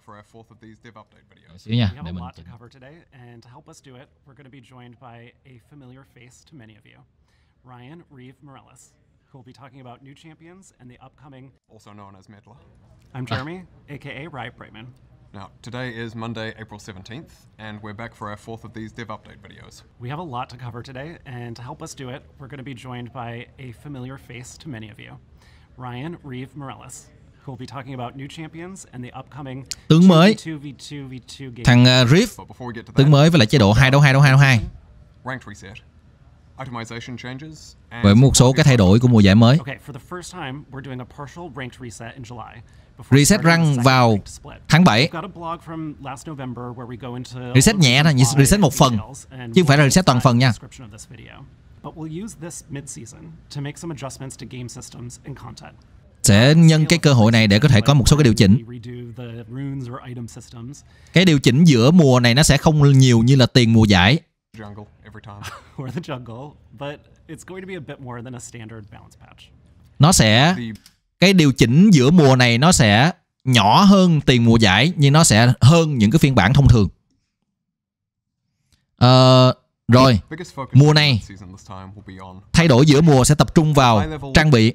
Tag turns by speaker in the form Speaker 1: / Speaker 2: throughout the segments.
Speaker 1: for our fourth of these dev update videos. Yeah, we have a lot to cover today, and to help us do it, we're going to be joined by a familiar face to many of you, Ryan Reeve Morellis, who will be talking about new champions and the upcoming, also known as Medla. I'm Jeremy, aka Ryan Brightman.
Speaker 2: Now, today is Monday, April 17th, and we're back for our fourth of these dev update videos.
Speaker 1: We have a lot to cover today, and to help us do it, we're going to be joined by a familiar face to many of you, Ryan Reeve Morellis, we'll be talking about new champions and the upcoming tướng mới thằng uh, Rift tướng mới
Speaker 3: với lại chế độ hai đấu hai đấu hai đấu hai với một số cái thay đổi của mùa giải mới. Reset răng vào tháng 7
Speaker 1: Reset nhẹ thôi, reset một phần Chứ không phải là reset toàn phần nha But we'll use this mid-season to make some adjustments to game systems and content
Speaker 3: sẽ nhân cái cơ hội này để có thể có một số cái điều chỉnh. Cái điều chỉnh giữa mùa này nó sẽ không nhiều như là tiền mùa giải. Nó sẽ cái điều chỉnh giữa mùa này nó sẽ nhỏ hơn tiền mùa giải nhưng nó sẽ hơn những cái phiên bản thông thường. Ờ, rồi, mùa này
Speaker 2: thay đổi giữa mùa sẽ tập trung vào trang bị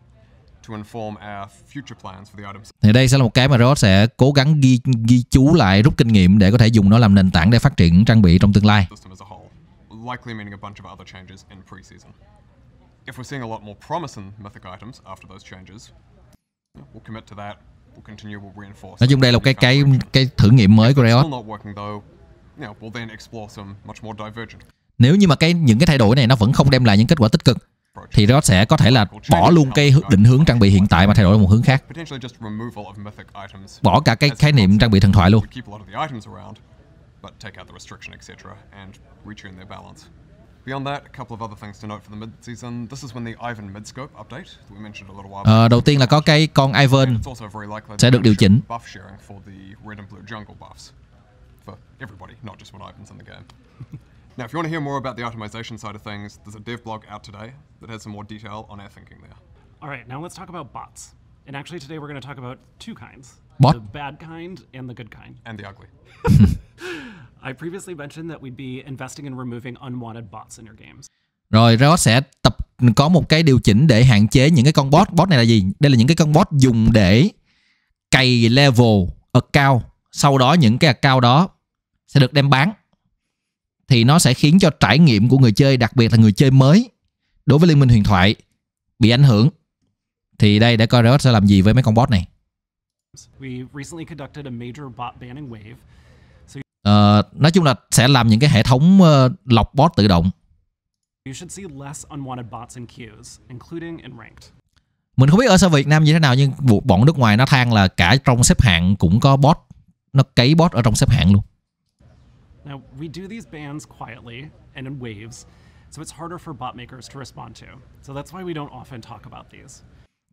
Speaker 3: Thì đây sẽ là một cái mà Riot sẽ cố gắng ghi ghi chú lại, rút kinh nghiệm để có thể dùng nó làm nền tảng để phát triển trang bị trong tương lai.
Speaker 2: If we're seeing a lot more promising mythic items after those changes, we'll commit to that. We'll continue, we'll reinforce. Nói chung đây là cái cái cái thử nghiệm mới của Riot.
Speaker 3: Nếu như mà cái những cái thay đổi này nó vẫn không đem lại những kết quả tích cực thì nó sẽ có thể là bỏ luôn cái định hướng trang bị hiện tại mà thay đổi một hướng khác
Speaker 2: bỏ cả cái khái niệm trang bị thần thoại luôn Ờ, đầu tiên là có cái con Ivan sẽ được điều chỉnh. Now, if you want to hear more about the optimization side of things, there's a dev blog out today that has some more detail on our thinking there.
Speaker 1: All right, now let's talk about bots. And actually, today we're going to talk about two kinds what? the bad kind and the good kind, and the ugly. I previously mentioned that we'd be investing in removing unwanted bots in your games.
Speaker 3: Rồi nó sẽ tập có một cái điều chỉnh để hạn chế những cái con bot. Bot này là gì? Đây là những cái con bot dùng để cày level account. Sau đó những cái account đó sẽ được đem bán thì nó sẽ khiến cho trải nghiệm của người chơi, đặc biệt là người chơi mới đối với Liên minh huyền thoại bị ảnh hưởng. Thì đây để coi Riot sẽ làm gì với mấy con bot này. Ờ, nói chung là sẽ làm những cái hệ thống uh, lọc bot tự động. Mình không biết ở sao Việt Nam như thế nào nhưng bọn nước ngoài nó than là cả trong xếp hạng cũng có bot, nó cấy bot ở trong xếp hạng luôn.
Speaker 1: Now, we do these bans quietly and in waves, so it's harder for bot makers to respond to. So that's why we don't often talk about these.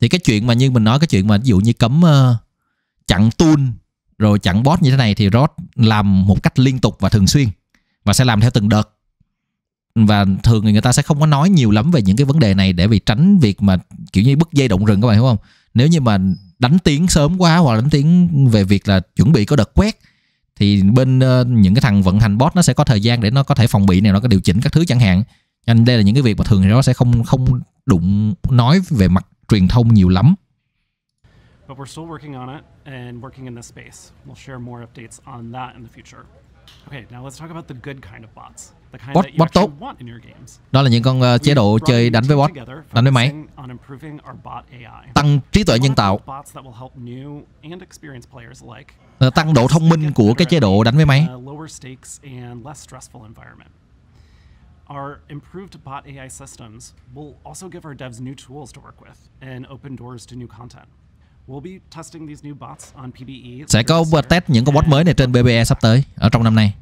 Speaker 3: Thì cái chuyện mà như mình nói cái chuyện mà ví dụ như cấm uh, chặn tool rồi chặn bot như thế này thì Rod làm một cách liên tục và thường xuyên và sẽ làm theo từng đợt và thường thì người ta sẽ không có nói nhiều lắm về những cái vấn đề này để vì tránh việc mà kiểu như bức dây động rừng các bạn hiểu không nếu như mà đánh tiếng sớm quá hoặc đánh tiếng về việc là chuẩn bị có đợt quét thì bên uh, những cái thằng vận hành bot nó sẽ có thời gian để nó có thể phòng bị này nó có điều chỉnh các thứ chẳng hạn nên đây là những cái việc mà thường thì nó sẽ không không đụng nói về mặt truyền thông nhiều lắm
Speaker 1: But we're still working on it and working in this space. We'll share more updates on that in the future. Okay, now let's talk about the good kind of bots. The kind bot, that you bot tốt. Want in your games. Đó là những con uh, chế độ chơi đánh với bot, đánh với máy. Tăng trí tuệ nhân tạo.
Speaker 3: Ờ, tăng độ thông minh của cái chế độ đánh với máy.
Speaker 1: Uh, our improved bot AI systems will also give our devs new tools to work with and open doors to new content. E. Sẽ có test
Speaker 3: những con bot mới này trên BBE sắp tới ở trong năm nay.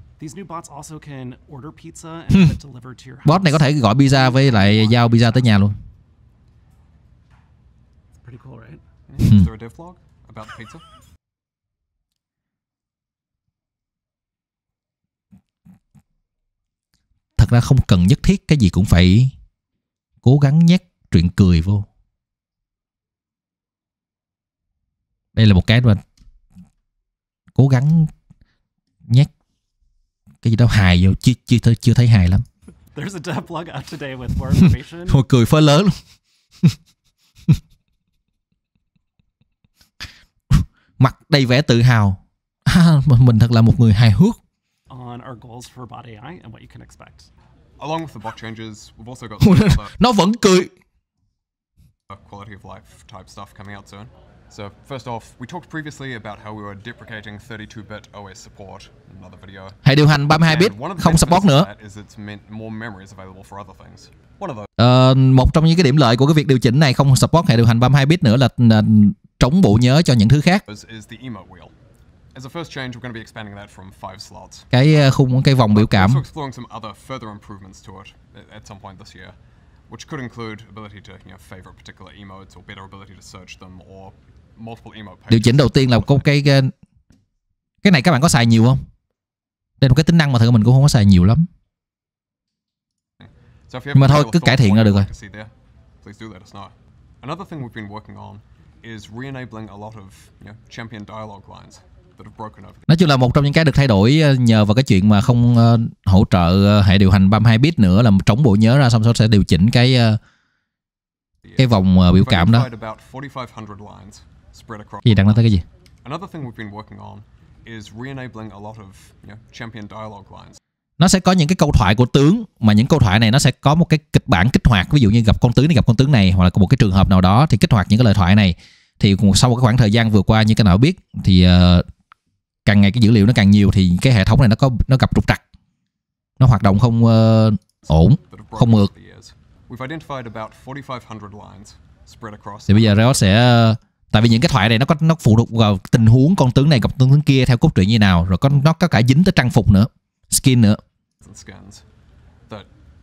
Speaker 3: bot này có thể gọi pizza với lại giao pizza tới nhà luôn. Thật ra không cần nhất thiết cái gì cũng phải cố gắng nhét chuyện cười vô. đây là một cái mà cố gắng nhắc cái gì đó hài vô chưa chưa thấy chưa thấy hài lắm Thôi cười phá lớn luôn mặt đầy vẻ tự hào à, mình thật là một người hài hước nó vẫn cười
Speaker 2: quality of life type stuff coming out soon. So first off, we talked previously about how we were deprecating 32-bit OS support in another video. Hệ điều hành 32 bit không support nữa.
Speaker 3: Uh, một trong những cái điểm lợi của cái việc điều chỉnh này không support hệ điều hành 32 bit nữa là, là trống bộ nhớ cho những thứ khác.
Speaker 2: Cái ờ, khung cái vòng biểu cảm. which could include ability to you know, favor particular emotes or better ability to search them or Điều chỉnh
Speaker 3: đầu tiên là có cái cái này các bạn có xài nhiều không? Đây là một cái tính năng mà thử mình cũng không có xài nhiều lắm.
Speaker 2: Nhưng mà thôi cứ cải thiện là được rồi. Another thing we've been working on is re-enabling a lot of you know, champion dialogue lines
Speaker 3: Nói chung là một trong những cái được thay đổi ờ, nhờ vào cái chuyện mà không ờ, hỗ trợ ờ, hệ điều hành 32 bit nữa là trống bộ nhớ ra xong sau sẽ điều chỉnh cái cái vòng biểu cảm đó. Gì đang nói tới cái gì? Nó sẽ có những cái câu thoại của tướng mà những câu thoại này nó sẽ có một cái kịch bản kích hoạt ví dụ như gặp con tướng này gặp con tướng này hoặc là có một cái trường hợp nào đó thì kích hoạt những cái lời thoại này thì sau một cái khoảng thời gian vừa qua như cái nào biết thì uh, càng ngày cái dữ liệu nó càng nhiều thì cái hệ thống này nó có nó gặp trục trặc nó hoạt động không uh, ổn không mượt thì bây giờ Riot sẽ ờ, tại vì những cái thoại này nó có nó phụ thuộc vào tình huống con tướng này gặp tướng kia theo cốt truyện như nào rồi có nó có cả dính tới trang phục nữa skin nữa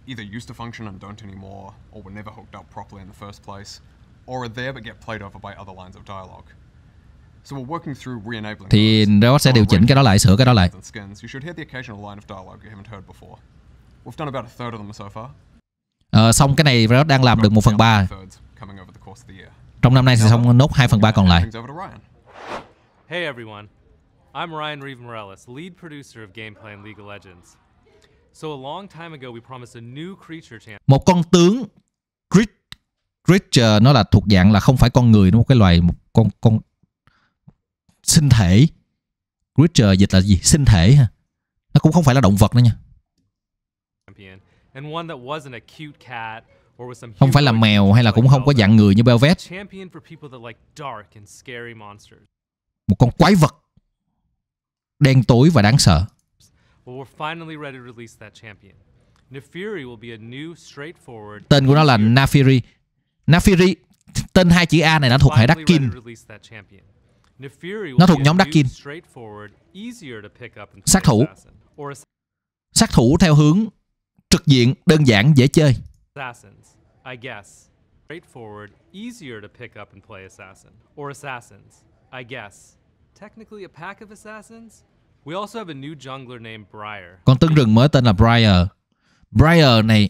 Speaker 2: either used to function and don't anymore, or were never hooked up properly in the first place, or are there but get played over by other lines of dialogue. So we're working through re-enabling Thì nó sẽ điều chỉnh cái đó lại, sửa cái đó lại. Skins, you should hear the occasional line of dialogue you haven't heard before. We've done about a third of them so far.
Speaker 3: Ờ, xong cái này nó đang làm được một phần ba trong năm nay sẽ xong nốt 2 phần 3 còn lại.
Speaker 4: Hey everyone. I'm Ryan Reeve Morales, lead producer of Game Plan League of Legends. So a long time ago we promised a new creature chance.
Speaker 3: Một con tướng creature nó là thuộc dạng là không phải con người nó một cái loài một con con sinh thể. Creature dịch là gì? Sinh thể ha. Nó cũng không phải là động vật nữa nha.
Speaker 4: And one that wasn't a cute cat không
Speaker 3: phải là mèo hay là cũng không có dạng người như Belvet Một con quái vật Đen tối và đáng sợ Tên của nó là Nafiri Nafiri Tên hai chữ A này nó thuộc hệ Darkin.
Speaker 4: Nó thuộc nhóm Darkin. Sát thủ
Speaker 3: Sát thủ theo hướng trực diện, đơn giản, dễ chơi
Speaker 4: Assassins, I guess. Straightforward, easier to pick up and play Assassin. Or Assassins, I guess. Technically a pack of assassins? We also have a new jungler named Briar.
Speaker 3: Con tướng rừng mới tên là Briar. Briar này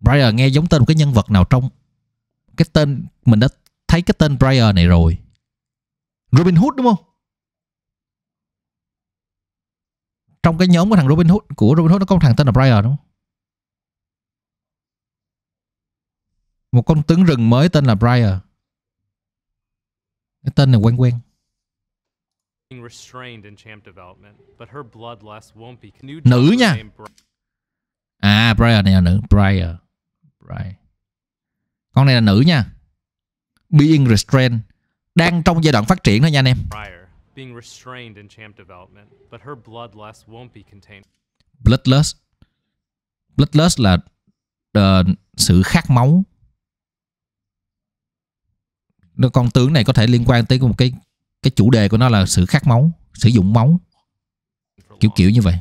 Speaker 3: Briar nghe giống tên một cái nhân vật nào trong cái tên mình đã thấy cái tên Briar này rồi. Robin Hood đúng không? Trong cái nhóm của thằng Robin Hood của Robin Hood nó có một thằng tên là Briar đúng không? một con tướng rừng mới tên là Briar. Cái tên này quen quen. Nữ nha. À, Briar này là nữ. Briar. Briar. Con này là nữ nha. Being restrained. Đang trong giai đoạn phát triển thôi nha anh em. Bloodlust. Bloodlust là uh, sự khát máu nó con tướng này có thể liên quan tới một cái cái chủ đề của nó là sự khát máu sử dụng máu kiểu kiểu như vậy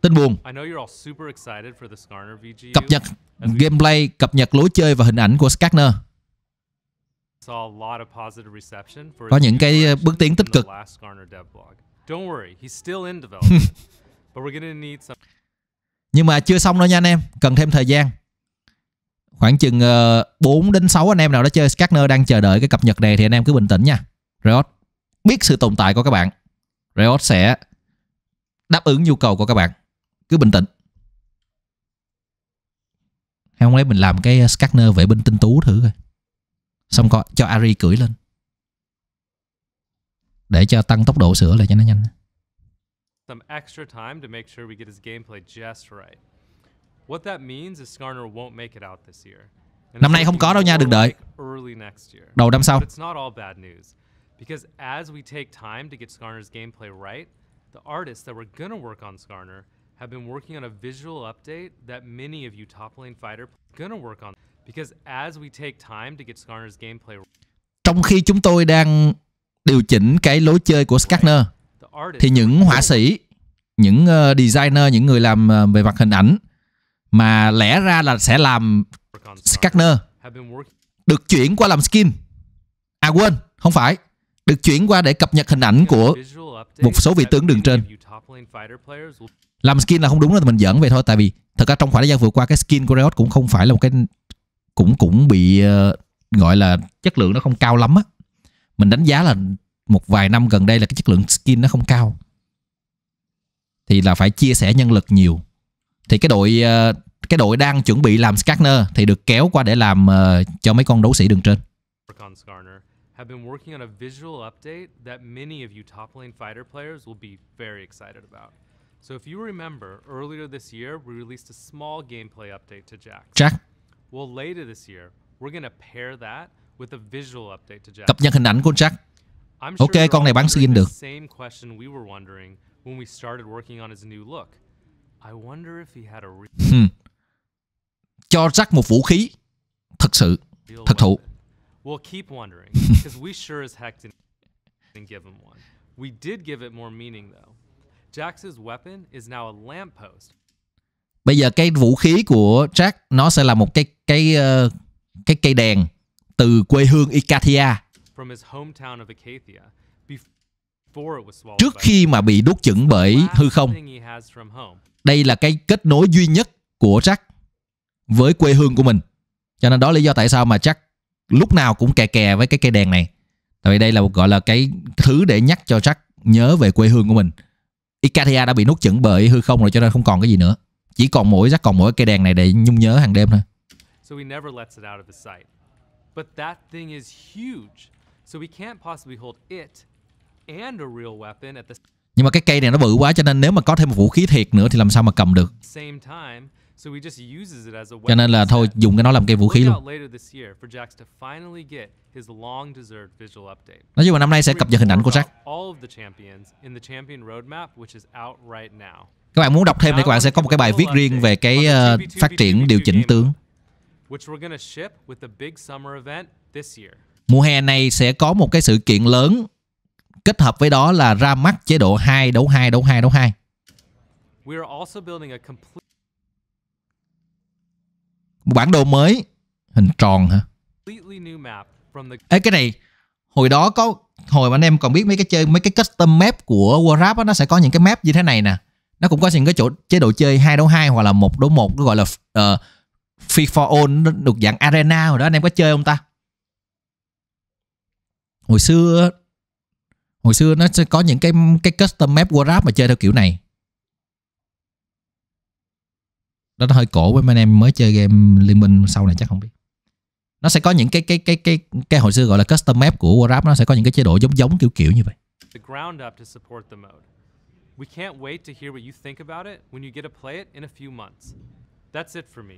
Speaker 3: tin buồn cập nhật gameplay cập nhật lối chơi và hình ảnh của Skarner
Speaker 4: có những cái uh, bước tiến tích cực
Speaker 3: nhưng mà chưa xong đâu nha anh em cần thêm thời gian khoảng chừng uh, ờ, 4 đến 6 anh em nào đã chơi scanner đang chờ đợi cái cập nhật này thì anh em cứ bình tĩnh nha. Riot biết sự tồn tại của các bạn. Riot sẽ đáp ứng nhu cầu của các bạn. Cứ bình tĩnh. Hay không lấy mình làm cái ờ, scanner vệ binh tinh tú thử coi. Xong coi cho Ari cưỡi lên. Để cho tăng tốc độ sửa lại cho nó nhanh.
Speaker 4: Some extra time to make sure we get his gameplay just right. Năm nay không có đâu nha, đừng đợi. Đầu năm sau. Because as we take time to get Skarner's gameplay right, the artists that were going work on Skarner have been working on a visual update that many of you top lane fighter going work on because as we take time to get Skarner's gameplay
Speaker 3: Trong khi chúng tôi đang điều chỉnh cái lối chơi của Skarner thì những họa sĩ, những ờ, designer, những người làm ờ, về mặt hình ảnh mà lẽ ra là sẽ làm Skarner được chuyển qua làm skin à quên không phải được chuyển qua để cập nhật hình ảnh của một số vị tướng đường trên làm skin là không đúng là mình giỡn về thôi tại vì thật ra trong khoảng thời gian vừa qua cái skin của Riot cũng không phải là một cái cũng cũng bị uh, gọi là chất lượng nó không cao lắm á mình đánh giá là một vài năm gần đây là cái chất lượng skin nó không cao thì là phải chia sẻ nhân lực nhiều thì cái đội ờ, cái đội đang chuẩn bị làm Skarner thì được kéo qua để làm ờ, cho mấy con đấu sĩ đường trên.
Speaker 4: have been working on a visual update that many of you top lane fighter players will be very excited about. So if you remember, earlier this year, we released a small gameplay update to Jax. Jax. Well, later this year, we're going to pair that with a visual update to Jax. Cập nhật hình ảnh của Jax. I'm sure ok, con này bán skin được. Same question we were wondering when we started working on his new look hmm.
Speaker 3: cho Jack một vũ khí thật sự, thật thụ.
Speaker 4: We did give it more meaning though. Jax's weapon is now a lamppost.
Speaker 3: Bây giờ cái vũ khí của Jack nó sẽ là một cái cái uh, cái cây đèn từ quê hương Icathia.
Speaker 4: From his hometown of Acathia
Speaker 3: trước khi mà bị đốt chửng bởi hư không. Đây là cái kết nối duy nhất của Jack với quê hương của mình. Cho nên đó là lý do tại sao mà Jack lúc nào cũng kè kè với cái cây đèn này. Tại vì đây là gọi là cái thứ để nhắc cho Jack nhớ về quê hương của mình. Ikathia đã bị nuốt chửng bởi hư không rồi cho nên không còn cái gì nữa. Chỉ còn mỗi Jack còn mỗi cây đèn này để nhung nhớ hàng đêm thôi.
Speaker 4: So he never lets it out of his sight. But that thing is huge. So we can't possibly hold it
Speaker 3: nhưng mà cái cây này nó bự quá cho nên nếu mà có thêm một vũ khí thiệt nữa thì làm sao mà cầm được.
Speaker 4: Cho nên là thôi dùng cái nó làm cây vũ khí luôn.
Speaker 3: Nói chung là năm nay sẽ cập nhật hình ảnh của Jack.
Speaker 4: Các bạn muốn đọc thêm thì các bạn sẽ có một cái bài viết riêng về cái uh, phát triển điều chỉnh
Speaker 3: tướng. Mùa hè này sẽ có một cái sự kiện lớn Kết hợp với đó là ra mắt chế độ 2 đấu 2 đấu 2 đấu 2. Một bản đồ mới hình tròn hả? Ê cái này hồi đó có hồi mà anh em còn biết mấy cái chơi mấy cái custom map của Warcraft đó, nó sẽ có những cái map như thế này nè. Nó cũng có những cái chỗ chế độ chơi 2 đấu 2 hoặc là 1 đấu 1 gọi là uh, for All được dạng arena hồi đó anh em có chơi không ta? Hồi xưa hồi xưa nó sẽ có những cái cái custom map Warcraft mà chơi theo kiểu này đó nó hơi cổ với mấy anh em mới chơi game liên minh sau này chắc không biết nó sẽ có những cái cái cái cái cái hồi xưa gọi là custom map của Warcraft nó sẽ có những cái chế độ giống giống kiểu kiểu như vậy
Speaker 4: We can't wait to hear what you think about it when you get to play it in a
Speaker 1: few months. That's it for me.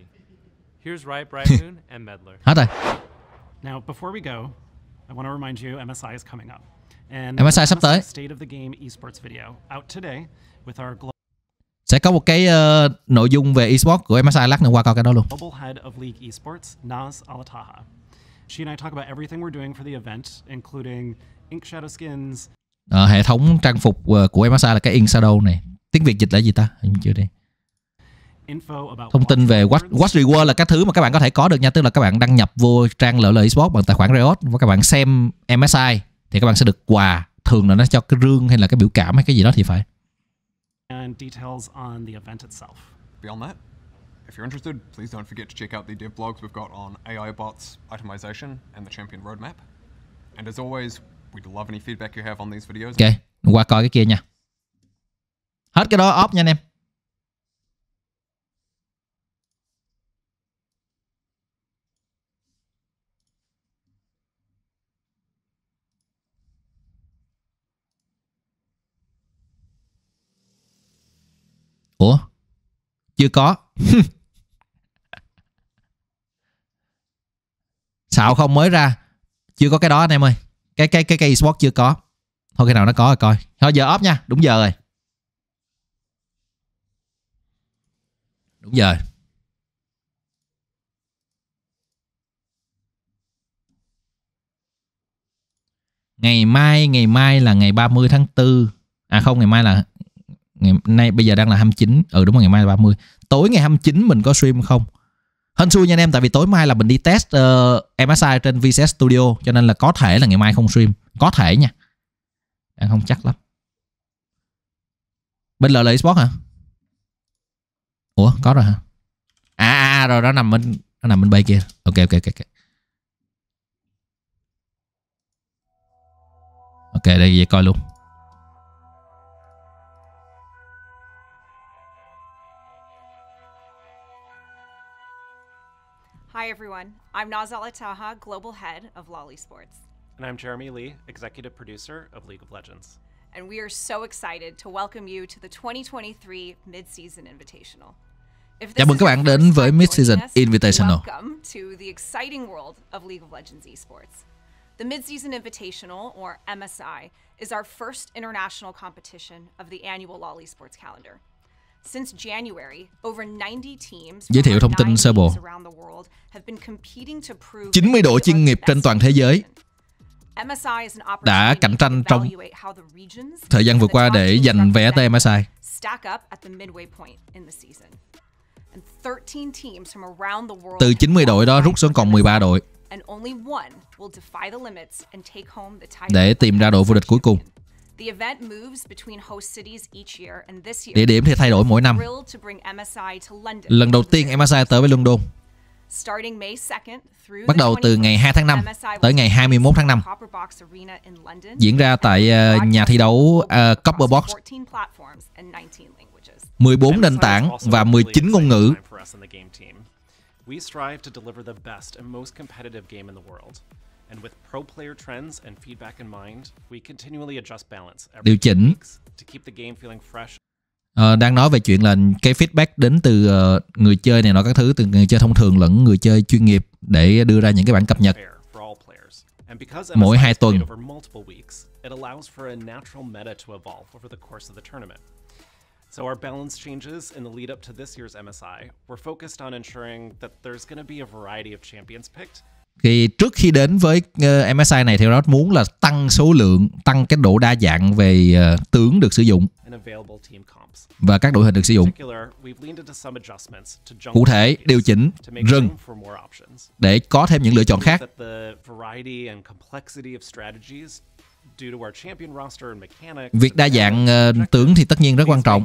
Speaker 1: Here's Riot
Speaker 4: Brightoon and Medler.
Speaker 1: Hết rồi. Now, before we go, I want to remind you MSI is coming up.
Speaker 3: MSI sắp tới sẽ có một cái uh, nội dung về esports của MSI lát nữa qua coi cái đó luôn. Uh, hệ thống trang phục ờ, của MSI là cái Ink Shadow này. Tiếng Việt dịch là gì ta? Em chưa đi. Thông tin về Watch, Watch Reward là các thứ mà các bạn có thể có được nha. Tức là các bạn đăng nhập vô trang lợi lợi esports bằng tài khoản Riot và các bạn xem MSI thì các bạn sẽ được quà thường là nó cho cái rương hay là cái biểu cảm hay cái gì đó thì phải
Speaker 1: and details on the event itself.
Speaker 2: Beyond that, if you're interested, please don't forget to check out the dev blogs we've got on AI bots, itemization, and the champion roadmap. And as always, we'd love any feedback you have on these videos. Ok,
Speaker 3: qua coi cái kia nha. Hết cái đó off nha anh em. Ủa? Chưa có. sao không mới ra. Chưa có cái đó anh em ơi. Cái cái cái cái eSport chưa có. Thôi khi nào nó có rồi coi. Thôi giờ off nha, đúng giờ rồi. Đúng giờ. Ngày mai, ngày mai là ngày 30 tháng 4. À không, ngày mai là ngày nay bây giờ đang là 29 ừ đúng rồi ngày mai là 30 tối ngày 29 mình có stream không hên xui nha anh em tại vì tối mai là mình đi test uh, MSI trên VCS Studio cho nên là có thể là ngày mai không stream có thể nha đang không chắc lắm bên lợi là esports hả ủa có rồi hả à, à, à rồi nó nằm bên nó nằm bên bay kia ok ok ok ok đây về coi luôn
Speaker 5: Hi, everyone. I'm Nazal Ataha, Global Head of Lolly Sports.
Speaker 1: And I'm Jeremy Lee, Executive Producer of League of Legends.
Speaker 5: And we are so excited to welcome you to the 2023 Midseason Invitational. Chào mừng các bạn
Speaker 3: đến với Midseason Invitational.
Speaker 5: Welcome to the exciting world of League of Legends esports. The Midseason Invitational, or MSI, is our first international competition of the annual Lolly Sports calendar. Giới thiệu thông tin sơ bộ 90 đội chuyên nghiệp
Speaker 3: trên toàn thế giới
Speaker 5: đã cạnh tranh trong
Speaker 3: thời gian vừa qua để giành vé tới MSI.
Speaker 5: 13
Speaker 3: 90 đội đó rút xuống còn 13 đội để tìm ra đội vô địch cuối cùng.
Speaker 5: Địa điểm thì thay đổi mỗi năm. Lần
Speaker 3: đầu tiên MSI tới với London. Bắt đầu từ ngày 2 tháng 5 tới ngày 21 tháng 5
Speaker 5: diễn ra tại ờ, nhà thi đấu uh, Copper Box
Speaker 3: 14 nền tảng và 19 ngôn ngữ.
Speaker 1: We strive to deliver the best and most competitive game in the world. And with pro player trends and feedback in mind, we continually adjust balance điều chỉnh to keep the game feeling fresh.
Speaker 3: À, đang nói về chuyện là cái feedback đến từ uh, người chơi này nọ các thứ từ người chơi thông thường lẫn người chơi chuyên nghiệp để đưa ra những cái bản cập nhật
Speaker 1: mỗi hai tuần. It allows for a natural meta to evolve over the course of the tournament. So our balance changes in the lead up to this year's MSI were focused on ensuring that there's going to be a variety of champions picked
Speaker 3: thì trước khi đến với ờ, MSI này thì Riot muốn là tăng số lượng, tăng cái độ đa dạng về ờ, tướng được sử dụng và các đội hình được sử dụng.
Speaker 1: Cụ thể, điều chỉnh rừng để có thêm những lựa chọn khác. Việc
Speaker 3: đa dạng ờ, tướng thì tất nhiên rất quan trọng.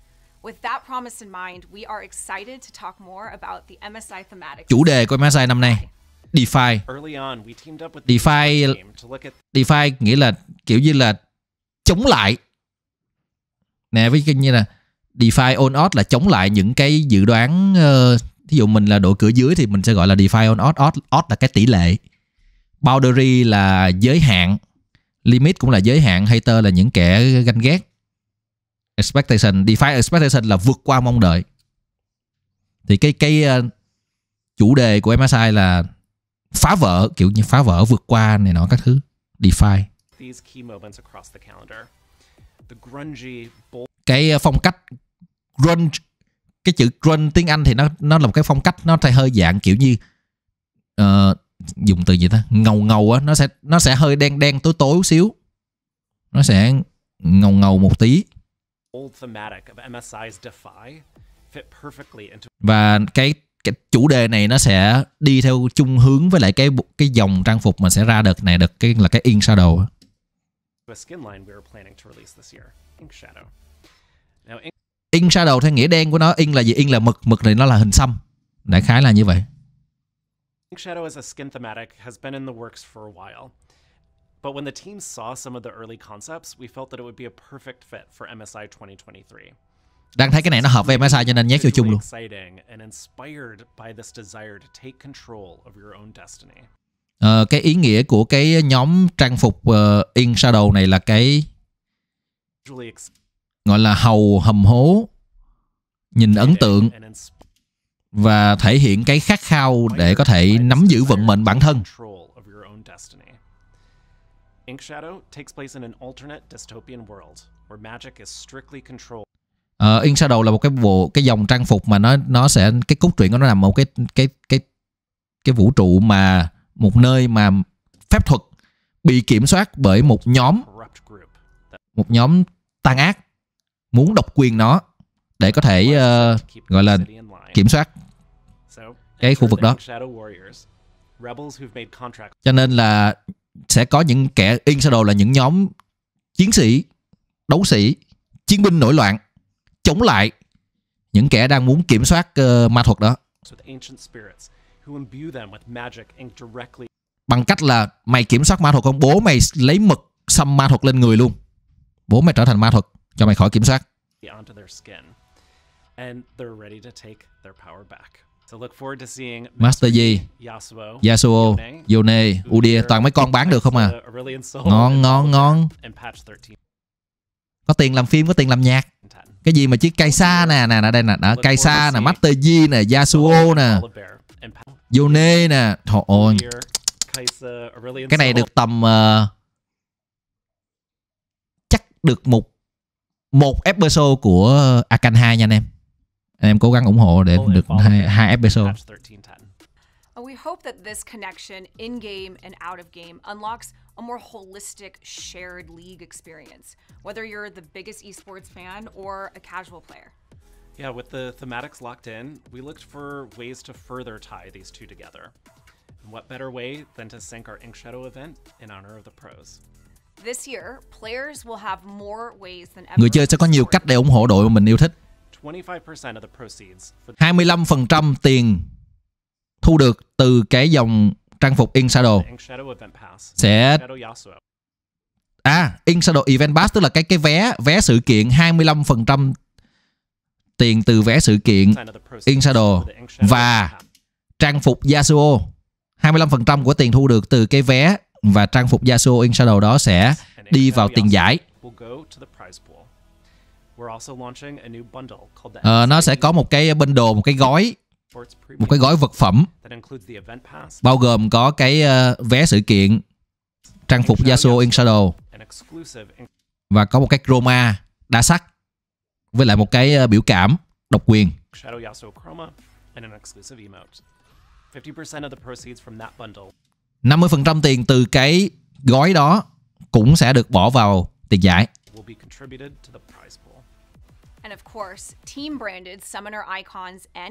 Speaker 5: With that promise in mind, we are excited to talk more about the MSI thematic.
Speaker 3: Chủ đề của MSI năm nay DeFi.
Speaker 5: DeFi
Speaker 3: DeFi nghĩa là kiểu như là chống lại. Nè với kinh như là DeFi on odds là chống lại những cái dự đoán uh, thí dụ mình là độ cửa dưới thì mình sẽ gọi là DeFi on odds, odds là cái tỷ lệ. Boundary là giới hạn. Limit cũng là giới hạn, hater là những kẻ ganh ghét expectation define expectation là vượt qua mong đợi thì cái cái ờ, chủ đề của MSI là phá vỡ kiểu như phá vỡ vượt qua này nọ các thứ define cái ờ, phong cách grunge cái chữ grunge tiếng Anh thì nó nó là một cái phong cách nó thay hơi dạng kiểu như uh, dùng từ gì ta ngầu ngầu á nó sẽ nó sẽ hơi đen đen tối tối xíu nó sẽ ngầu ngầu một tí và cái cái chủ đề này nó sẽ đi theo chung hướng với lại cái cái dòng trang phục mà sẽ ra đợt này đợt cái là cái Ink Shadow. Ink Shadow theo nghĩa đen của nó, in là gì? in là mực, mực này nó là hình xăm. Đại khái là như vậy.
Speaker 1: Shadow as a skin thematic has been in the works for a while. But when the team saw some of the early concepts, we felt that it would be a perfect fit for MSI 2023.
Speaker 3: Đang thấy cái này nó hợp với MSI cho nên nhét vô chung luôn. Uh, cái ý nghĩa của cái nhóm trang phục uh, In Shadow này là cái gọi là hầu hầm hố nhìn ấn tượng và thể hiện cái khát khao để có thể nắm giữ vận mệnh bản thân
Speaker 1: Ink Shadow takes place in an alternate dystopian world where magic is strictly controlled.
Speaker 3: Uh, Ink Shadow là một cái bộ cái dòng trang phục mà nó nó sẽ cái cốt truyện của nó nằm một cái cái cái cái vũ trụ mà một nơi mà phép thuật bị kiểm soát bởi một nhóm một nhóm tàn ác muốn độc quyền nó để có thể uh, gọi là kiểm soát cái khu vực đó cho nên là sẽ có những kẻ yên sơ đồ là những nhóm chiến sĩ, đấu sĩ, chiến binh nổi loạn chống lại những kẻ đang muốn kiểm soát uh, ma thuật đó. Bằng cách là mày kiểm soát ma thuật con bố mày lấy mực xăm ma thuật lên người luôn. Bố mày trở thành ma thuật cho mày khỏi kiểm soát.
Speaker 1: Master Yi, Yasuo, Yone, Udia toàn mấy con bán được không à? Uh, ngon, ngon, ngon.
Speaker 3: Có tiền làm phim, có tiền làm nhạc. Cái gì mà chiếc chứ Kaisa nè, nè, nè đây nè, đó, Kaisa nè, Master Yi nè, Yasuo nè, Yone nè. Trời ơi. Cái này được tầm uh, chắc được một một episode của Akan 2 nha anh em anh em cố gắng ủng hộ để được hai, hai episode
Speaker 1: uh,
Speaker 5: we hope that this connection in game and out of game unlocks a more holistic shared league experience, whether you're the biggest esports fan or a casual player.
Speaker 1: Yeah, with the thematics locked in, we looked for ways to further tie these two together. And what better way than to sync our Ink Shadow event in honor of the pros?
Speaker 5: This year, players will have more ways than ever. Người chơi
Speaker 3: sẽ có nhiều cách để ủng hộ đội mà mình yêu thích.
Speaker 1: 25%
Speaker 3: tiền thu được từ cái dòng trang phục In Shadow sẽ à In Shadow Event Pass tức là cái cái vé vé sự kiện 25% tiền từ vé sự kiện In Shadow và trang phục Yasuo 25% của tiền thu được từ cái vé và trang phục Yasuo In Shadow đó sẽ đi vào tiền giải Ờ, nó sẽ có một cái bên đồ một cái gói một cái gói vật phẩm bao gồm có cái uh, vé sự kiện trang phục Yasuo in Shadow và có một cái chroma đa sắc với lại một cái uh, biểu cảm độc quyền. năm 50% tiền từ cái gói đó cũng sẽ được bỏ vào tiền giải.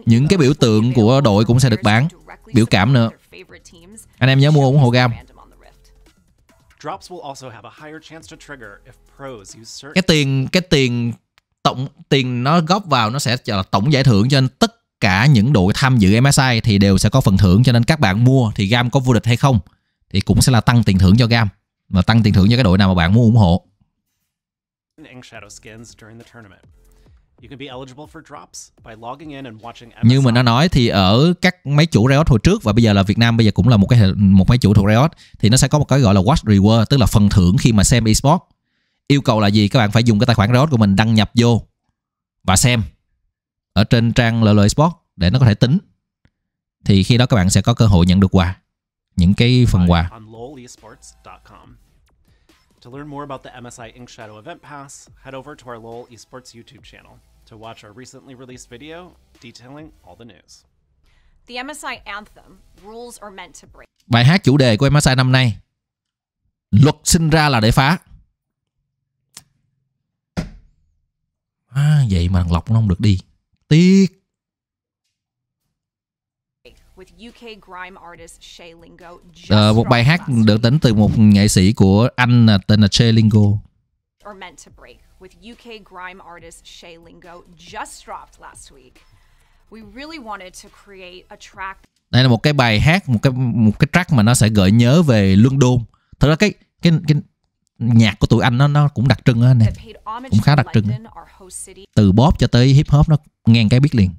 Speaker 3: Những cái biểu tượng của đội cũng sẽ được bán Biểu cảm nữa Anh em nhớ mua ủng hộ Gam cái tiền cái tiền tổng tiền nó góp vào nó sẽ là tổng giải thưởng cho nên tất cả những đội tham dự MSI thì đều sẽ có phần thưởng cho nên các bạn mua thì gam có vô địch hay không thì cũng sẽ là tăng tiền thưởng cho gam và tăng tiền thưởng cho cái đội nào mà bạn muốn ủng hộ như mình đã nói thì ở các máy chủ Riot hồi trước và bây giờ là Việt Nam bây giờ cũng là một cái một máy chủ thuộc Riot thì nó sẽ có một cái gọi là watch reward tức là phần thưởng khi mà xem esports. Yêu cầu là gì? Các bạn phải dùng cái tài khoản Riot của mình đăng nhập vô và xem ở trên trang LL Esports để nó có thể tính. Thì khi đó các bạn sẽ có cơ hội nhận được quà, những cái phần quà.
Speaker 1: To learn more about the MSI Ink Shadow Event Pass, head over to our LOL Esports YouTube channel to watch our recently released video detailing all the news.
Speaker 5: The MSI anthem rules are meant to break.
Speaker 3: Bài hát chủ đề của MSI năm nay Luật sinh ra là để phá. À, vậy mà thằng Lộc nó không được đi. Tiếc.
Speaker 5: Ờ, một bài hát
Speaker 3: được tính từ một nghệ sĩ của Anh à, tên là Shay Lingo
Speaker 5: with UK grime artist Shay Lingo just dropped last week. We really wanted to create a track.
Speaker 3: Đây là một cái bài hát, một cái một cái track mà nó sẽ gợi nhớ về London. Thật ra cái cái cái nhạc của tụi anh nó nó cũng đặc trưng á nè cũng khá đặc trưng từ bóp cho tới hip hop nó ngang cái biết liền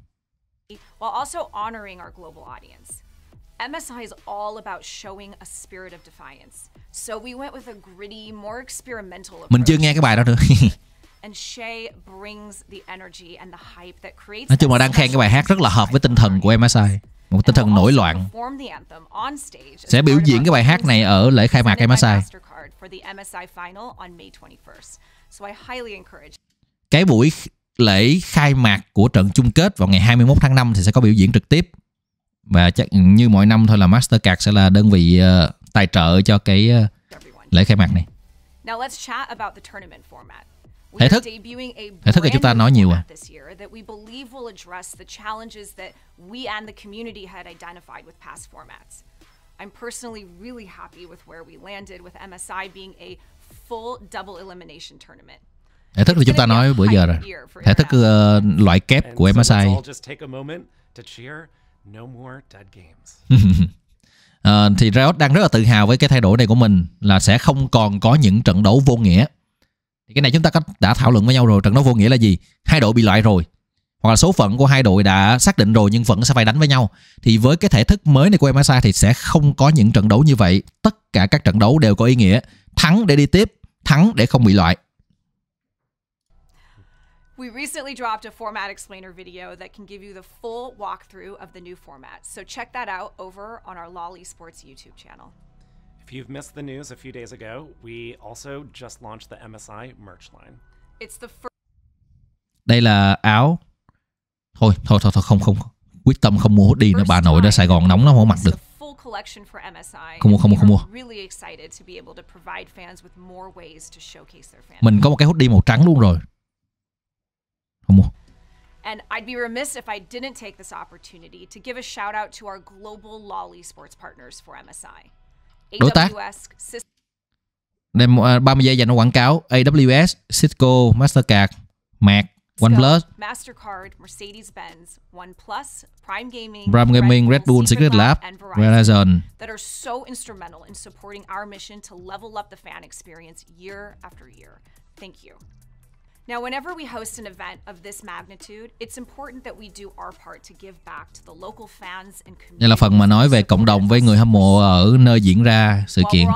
Speaker 5: while also honoring our global audience MSI is all about showing a spirit of defiance so we went with a gritty more experimental approach. mình chưa nghe cái bài đó nữa Nói chung là đang
Speaker 3: khen cái bài hát rất là hợp với tinh thần của MSI một tinh thần nổi loạn
Speaker 5: sẽ biểu diễn cái bài hát này ở lễ khai mạc MSI
Speaker 3: cái buổi lễ khai mạc của trận chung kết vào ngày 21 tháng 5 thì sẽ có biểu diễn trực tiếp và chắc như mọi năm thôi là Mastercard sẽ là đơn vị ờ, tài trợ cho cái ờ, lễ khai mạc này.
Speaker 5: Now let's chat about the tournament format. Thể thức Thể thức thì chúng ta nói nhiều à I'm personally really happy with where we landed with MSI being a full double elimination tournament. Thể thức là chúng ta
Speaker 3: nói bữa giờ rồi. Thể thức uh, loại kép của MSI. uh, ờ, thì Riot đang rất là tự hào với cái thay đổi này của mình là sẽ không còn có những trận đấu vô nghĩa thì cái này chúng ta đã thảo luận với nhau rồi trận đấu vô nghĩa là gì hai đội bị loại rồi hoặc là số phận của hai đội đã xác định rồi nhưng vẫn sẽ phải đánh với nhau thì với cái thể thức mới này của MSI thì sẽ không có những trận đấu như vậy tất cả các trận đấu đều có ý nghĩa thắng để đi tiếp thắng để không bị loại
Speaker 5: We recently dropped a format explainer video that can give you the full walkthrough of the new format, so check that out over on our Lolly Sports YouTube channel.
Speaker 1: If you've missed the news a few days ago, we also just launched the MSI merch line.
Speaker 5: It's the first
Speaker 3: Đây là áo. Thôi, thôi, thôi, thôi không, không. Quyết tâm không mua hoodie nữa. Bà nội đó Sài Gòn nóng nó không mặc được.
Speaker 5: collection for MSI. Không mua, không mua, không mua. Really excited to be able to provide fans with more ways to showcase their fans. Mình
Speaker 3: có một cái hoodie màu trắng luôn rồi.
Speaker 5: Không mua. And I'd be remiss if I didn't take this opportunity to give a shout out to our global Lolly Sports partners for MSI đối tác
Speaker 3: đem uh, 30 giây dành cho quảng cáo AWS, Cisco, Mastercard, Mac, OnePlus,
Speaker 5: Mastercard, Mercedes-Benz, OnePlus, Prime Gaming, Prime Gaming, Red Bull, Secret Lab, Verizon that are so instrumental in supporting our mission to level up the fan experience year after year. Thank you. Now, whenever we host an event of this magnitude, it's important that we do our part to give back to the local fans and community.
Speaker 3: Đây là phần mà nói về cộng đồng với người hâm mộ ở nơi diễn ra sự kiện.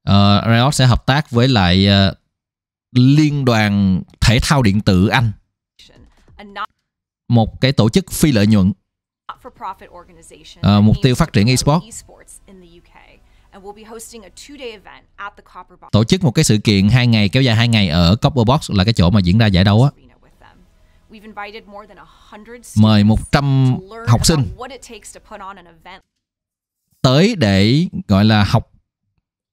Speaker 3: Uh, Riot sẽ hợp tác với lại uh, Liên đoàn Thể thao điện tử Anh. Một cái tổ chức phi lợi nhuận.
Speaker 5: Uh, mục tiêu phát triển esports Tổ chức một cái
Speaker 3: sự kiện hai ngày kéo dài hai ngày ở Copper Box là cái chỗ mà diễn ra giải đấu á. Mời 100 học sinh tới để gọi là học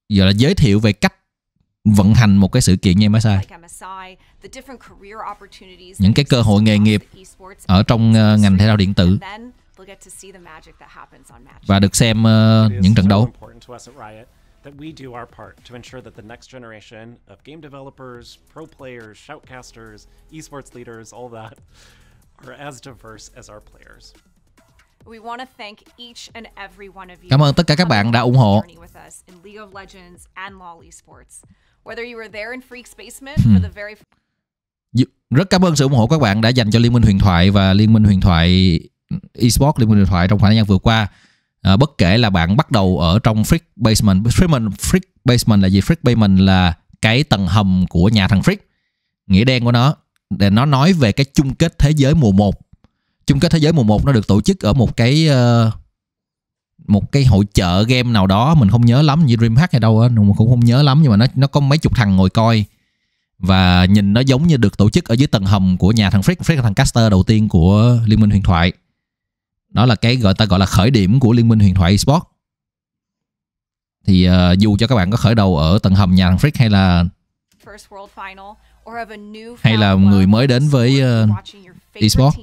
Speaker 3: gọi là giới thiệu về cách vận hành một cái sự kiện như MSI
Speaker 5: những cái cơ hội nghề nghiệp ở trong ờ, ngành thể thao điện tử và
Speaker 3: được xem uh, những trận đấu.
Speaker 1: That we do our part to ensure that the next generation of game developers, pro players, shoutcasters, esports leaders, all that are as diverse as our players.
Speaker 5: Cảm ơn tất cả các bạn đã ủng hộ.
Speaker 3: Rất cảm ơn sự ủng hộ các bạn đã dành cho Liên minh huyền thoại và Liên minh huyền thoại esports liên minh điện thoại trong khoảng thời gian vừa qua à, bất kể là bạn bắt đầu ở trong Freak Basement Freak, Freak Basement là gì Freak Basement là cái tầng hầm của nhà thằng Freak nghĩa đen của nó để nó nói về cái chung kết thế giới mùa 1 chung kết thế giới mùa 1 nó được tổ chức ở một cái uh, một cái hội chợ game nào đó mình không nhớ lắm như DreamHack hay đâu á mình cũng không nhớ lắm nhưng mà nó nó có mấy chục thằng ngồi coi và nhìn nó giống như được tổ chức ở dưới tầng hầm của nhà thằng Frick Frick là thằng caster đầu tiên của Liên minh huyền thoại đó là cái gọi ta gọi là khởi điểm của liên minh huyền thoại esports thì uh, dù cho các bạn có khởi đầu ở tầng hầm nhà thằng Frick hay là hay là người mới đến với uh, esports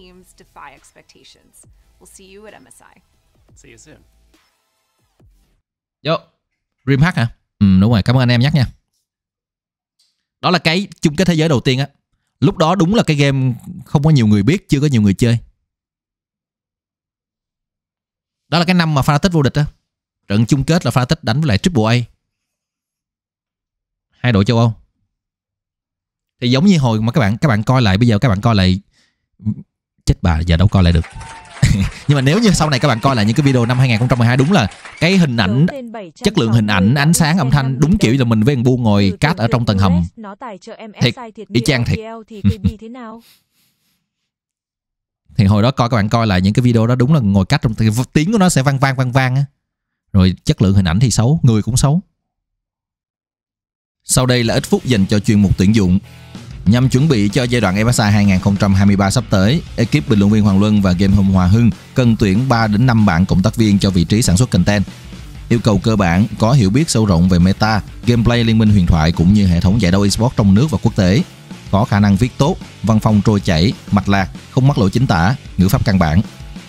Speaker 3: Yo, Dreamhack hả? Ừ, đúng rồi, cảm ơn anh em nhắc nha. Đó là cái chung kết thế giới đầu tiên á. Lúc đó đúng là cái game không có nhiều người biết, chưa có nhiều người chơi. Đó là cái năm mà Fnatic vô địch đó. Trận chung kết là Fnatic đánh với lại Triple A. Hai đội châu Âu. Thì giống như hồi mà các bạn các bạn coi lại bây giờ các bạn coi lại chết bà giờ đâu coi lại được. Nhưng mà nếu như sau này các bạn coi lại những cái video năm 2012 đúng là cái hình ảnh chất lượng hình ảnh, ánh sáng, âm thanh đúng kiểu là mình với thằng Bu ngồi cát ở trong tầng hầm.
Speaker 5: Thiệt, đi chang thiệt.
Speaker 3: thì hồi đó coi các bạn coi lại những cái video đó đúng là ngồi cách trong tiếng của nó sẽ vang vang vang vang á rồi chất lượng hình ảnh thì xấu người cũng xấu sau đây là ít phút dành cho chuyên mục tuyển dụng Nhằm chuẩn bị cho giai đoạn MSI 2023 sắp tới, ekip bình luận viên Hoàng Luân và Game Home Hòa Hưng cần tuyển 3 đến 5 bạn cộng tác viên cho vị trí sản xuất content. Yêu cầu cơ bản có hiểu biết sâu rộng về meta, gameplay liên minh huyền thoại cũng như hệ thống giải đấu esports trong nước và quốc tế, có khả năng viết tốt, văn phong trôi chảy, mạch lạc, không mắc lỗi chính tả, ngữ pháp căn bản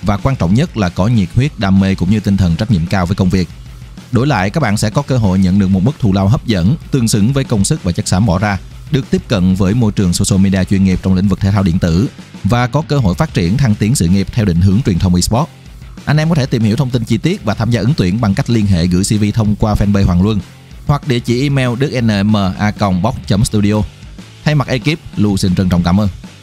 Speaker 3: và quan trọng nhất là có nhiệt huyết, đam mê cũng như tinh thần trách nhiệm cao với công việc. Đổi lại các bạn sẽ có cơ hội nhận được một mức thù lao hấp dẫn tương xứng với công sức và chất xám bỏ ra, được tiếp cận với môi trường social media chuyên nghiệp trong lĩnh vực thể thao điện tử và có cơ hội phát triển thăng tiến sự nghiệp theo định hướng truyền thông eSports. Anh em có thể tìm hiểu thông tin chi tiết và tham gia ứng tuyển bằng cách liên hệ gửi CV thông qua fanpage Hoàng Luân hoặc địa chỉ email đức nma studio Thay mặt ekip, lưu xin trân trọng cảm ơn.